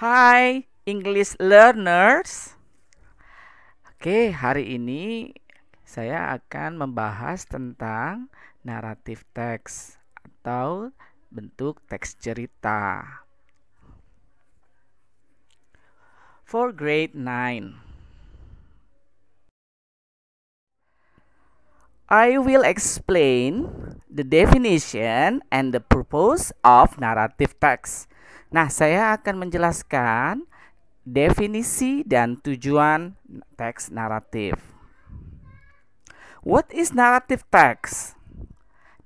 Hi English learners. Oke, hari ini saya akan membahas tentang naratif teks atau bentuk teks cerita. For grade 9. I will explain the definition and the purpose of narrative text. Nah, saya akan menjelaskan definisi dan tujuan teks naratif. What is narrative text?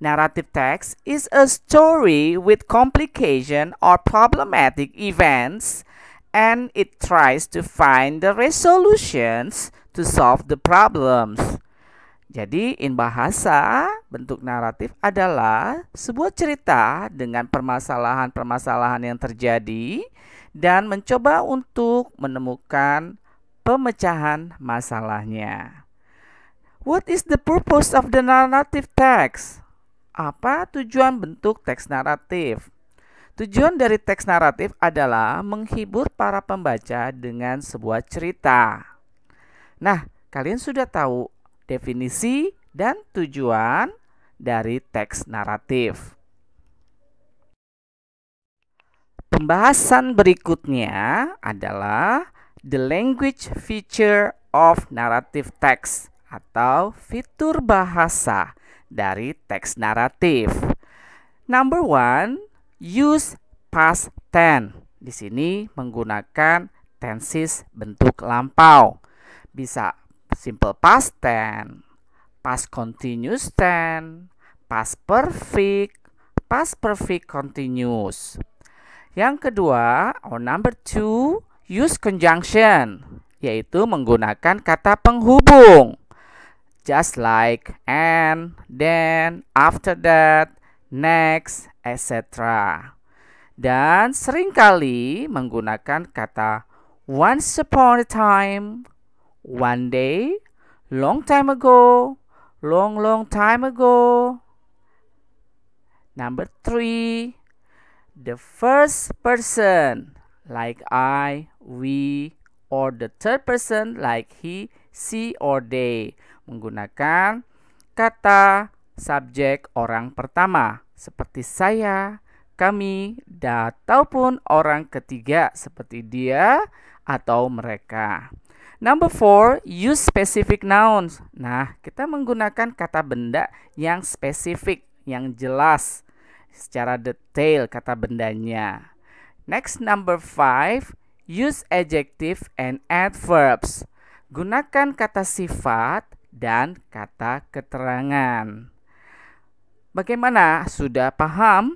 Narrative text is a story with complication or problematic events and it tries to find the resolutions to solve the problems. Jadi, in bahasa, bentuk naratif adalah sebuah cerita dengan permasalahan-permasalahan yang terjadi dan mencoba untuk menemukan pemecahan masalahnya. What is the purpose of the narrative text? Apa tujuan bentuk teks naratif? Tujuan dari teks naratif adalah menghibur para pembaca dengan sebuah cerita. Nah, kalian sudah tahu definisi, dan tujuan dari teks naratif. Pembahasan berikutnya adalah the language feature of narrative text atau fitur bahasa dari teks naratif. Number one, use past tense. Di sini menggunakan tenses bentuk lampau. Bisa simple past tense, past continuous tense, past perfect, past perfect continuous. Yang kedua, or number two, use conjunction, yaitu menggunakan kata penghubung. Just like and, then, after that, next, etc. Dan seringkali menggunakan kata once upon a time, One day, long time ago, long, long time ago. Number three, the first person, like I, we, or the third person, like he, she, or they. Menggunakan kata subjek orang pertama, seperti saya, kami, ataupun orang ketiga, seperti dia atau mereka. Number four, use specific nouns. Nah, kita menggunakan kata benda yang spesifik, yang jelas secara detail kata bendanya. Next number five, use adjective and adverbs. Gunakan kata sifat dan kata keterangan. Bagaimana? Sudah paham?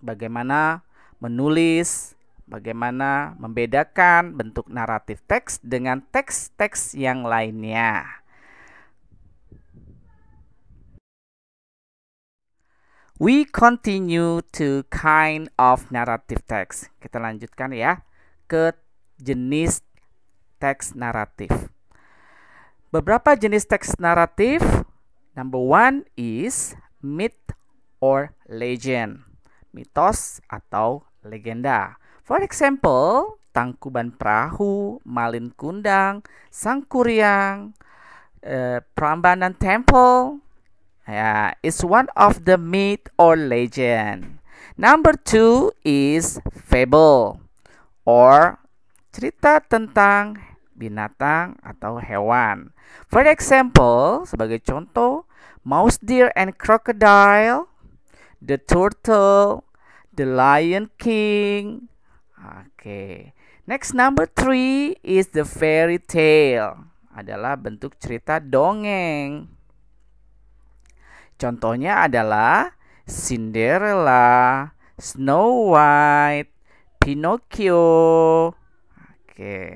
Bagaimana menulis, bagaimana membedakan bentuk naratif teks dengan teks-teks yang lainnya. We continue to kind of narrative text. Kita lanjutkan ya ke jenis teks naratif. Beberapa jenis teks naratif. Number one is myth or legend. Mitos atau legenda. For example, tangkuban perahu, malin kundang, sangkuriang, uh, Prambanan temple. Yeah, it's one of the myth or legend. Number two is fable or cerita tentang binatang atau hewan. For example, sebagai contoh, mouse deer and crocodile, the turtle, the lion king, Okay. Next number three is the fairy tale. Adalah bentuk cerita dongeng. Contohnya adalah Cinderella, Snow White, Pinocchio. Oke. Okay.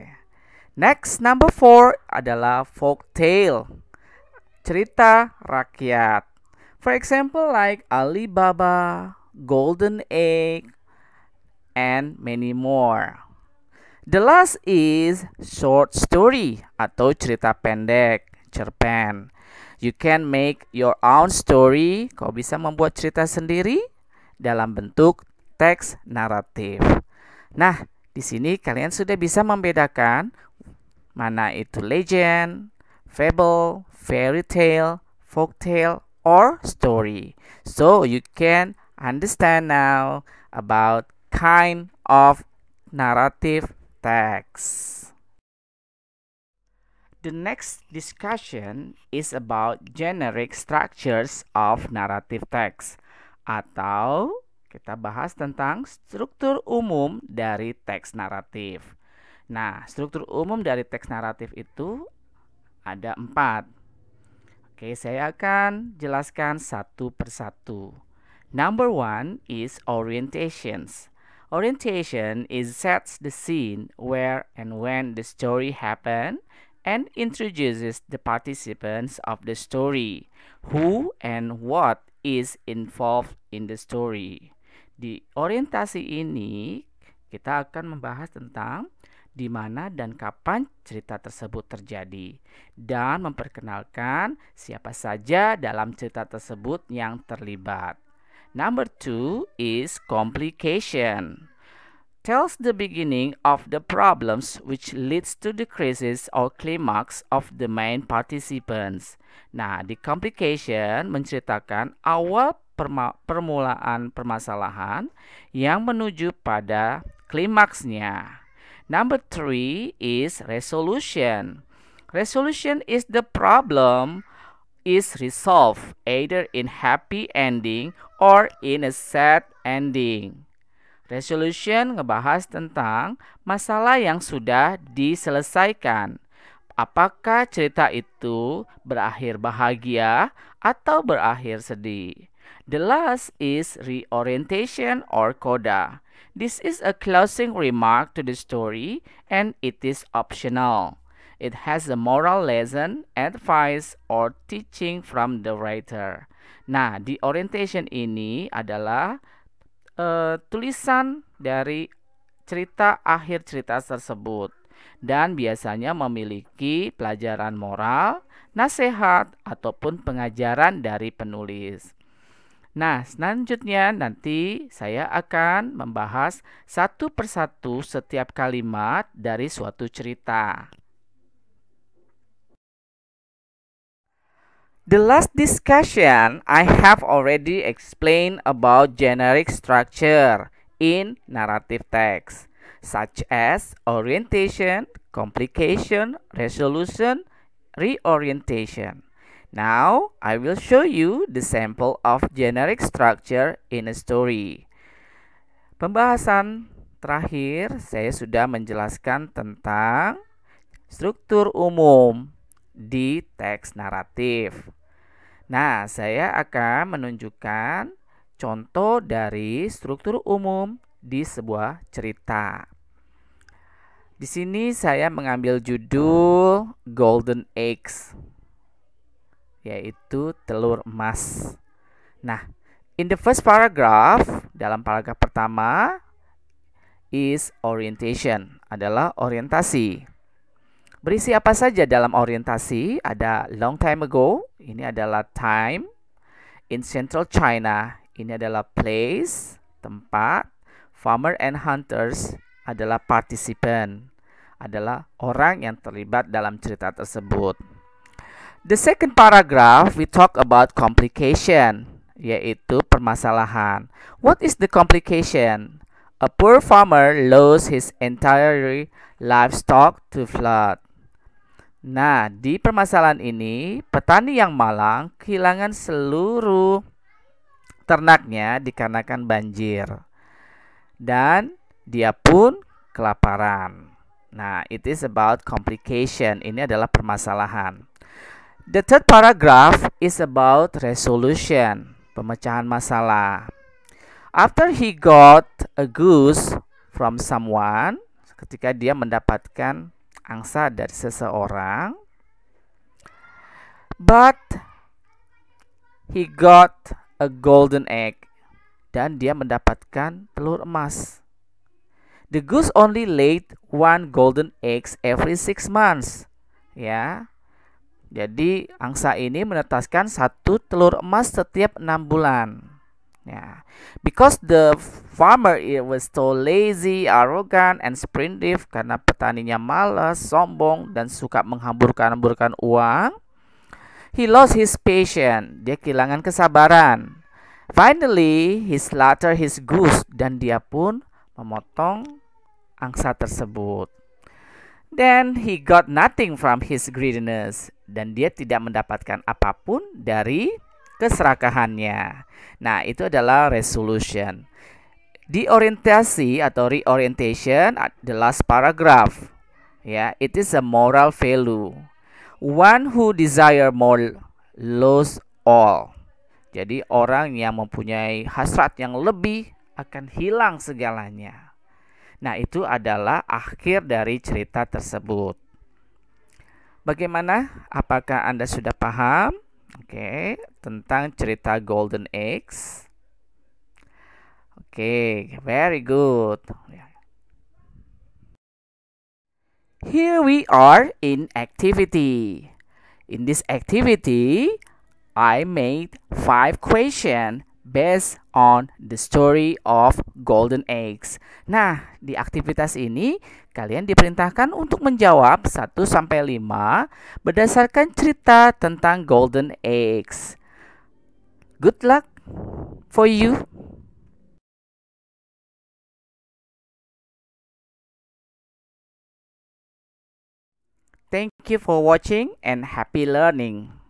Next number four adalah folk tale. Cerita rakyat. For example like Alibaba, Golden Egg, and many more. The last is short story atau cerita pendek, cerpen. You can make your own story. Kau bisa membuat cerita sendiri dalam bentuk teks naratif. Nah, di sini kalian sudah bisa membedakan mana itu legend, fable, fairy tale, folk tale, or story. So you can understand now about kind of narrative text. The next discussion is about generic structures of narrative text atau kita bahas tentang struktur umum dari teks naratif. Nah, struktur umum dari teks naratif itu ada empat. Oke, saya akan jelaskan satu persatu. Number one is orientations. Orientation is sets the scene where and when the story happened and introduces the participants of the story, who and what is involved in the story. Di orientasi ini kita akan membahas tentang di mana dan kapan cerita tersebut terjadi, dan memperkenalkan siapa saja dalam cerita tersebut yang terlibat. Number two is complication. Tells the beginning of the problems which leads to the crisis or climax of the main participants. Nah, di complication menceritakan awal permulaan permasalahan yang menuju pada klimaksnya. Number three is resolution. Resolution is the problem is resolved either in happy ending or in a sad ending. Resolution ngebahas tentang masalah yang sudah diselesaikan. Apakah cerita itu berakhir bahagia atau berakhir sedih? The last is reorientation or coda. This is a closing remark to the story and it is optional. It has a moral lesson, advice, or teaching from the writer. Nah, di orientation ini adalah e, tulisan dari cerita akhir cerita tersebut dan biasanya memiliki pelajaran moral, nasihat, ataupun pengajaran dari penulis. Nah, selanjutnya nanti saya akan membahas satu persatu setiap kalimat dari suatu cerita. The last discussion I have already explained about generic structure in narrative text such as orientation, complication, resolution, reorientation. Now, I will show you the sample of generic structure in a story. Pembahasan terakhir saya sudah menjelaskan tentang struktur umum di teks naratif. Nah, saya akan menunjukkan contoh dari struktur umum di sebuah cerita. Di sini saya mengambil judul Golden Eggs, yaitu telur emas. Nah, in the first paragraph, dalam paragraf pertama, is orientation, adalah orientasi. Berisi apa saja dalam orientasi? Ada long time ago, ini adalah time. In central China, ini adalah place, tempat. Farmer and hunters adalah participant, adalah orang yang terlibat dalam cerita tersebut. The second paragraph, we talk about complication, yaitu permasalahan. What is the complication? A poor farmer lost his entire livestock to flood. Nah, di permasalahan ini, petani yang malang kehilangan seluruh ternaknya dikarenakan banjir. Dan dia pun kelaparan. Nah, it is about complication. Ini adalah permasalahan. The third paragraph is about resolution, pemecahan masalah. After he got a goose from someone, ketika dia mendapatkan angsa dari seseorang. But he got a golden egg dan dia mendapatkan telur emas. The goose only laid one golden eggs every six months. Ya. Jadi angsa ini menetaskan satu telur emas setiap enam bulan. Yeah. Because the farmer it was so lazy, arrogant, and sprintive karena petaninya malas, sombong, dan suka menghamburkan-hamburkan uang. He lost his patience. Dia kehilangan kesabaran. Finally, he slaughtered his goose dan dia pun memotong angsa tersebut. Then he got nothing from his greediness dan dia tidak mendapatkan apapun dari keserakahannya. Nah, itu adalah resolution. orientasi atau reorientation adalah paragraf. Ya, it is a moral value. One who desire more lose all. Jadi orang yang mempunyai hasrat yang lebih akan hilang segalanya. Nah, itu adalah akhir dari cerita tersebut. Bagaimana? Apakah Anda sudah paham? Oke, okay, tentang cerita Golden Eggs. Oke, okay, very good. Ya. Here we are in activity. In this activity, I made five questions based on the story of golden eggs. Nah, di aktivitas ini kalian diperintahkan untuk menjawab 1 sampai 5 berdasarkan cerita tentang golden eggs. Good luck for you. Thank you for watching and happy learning.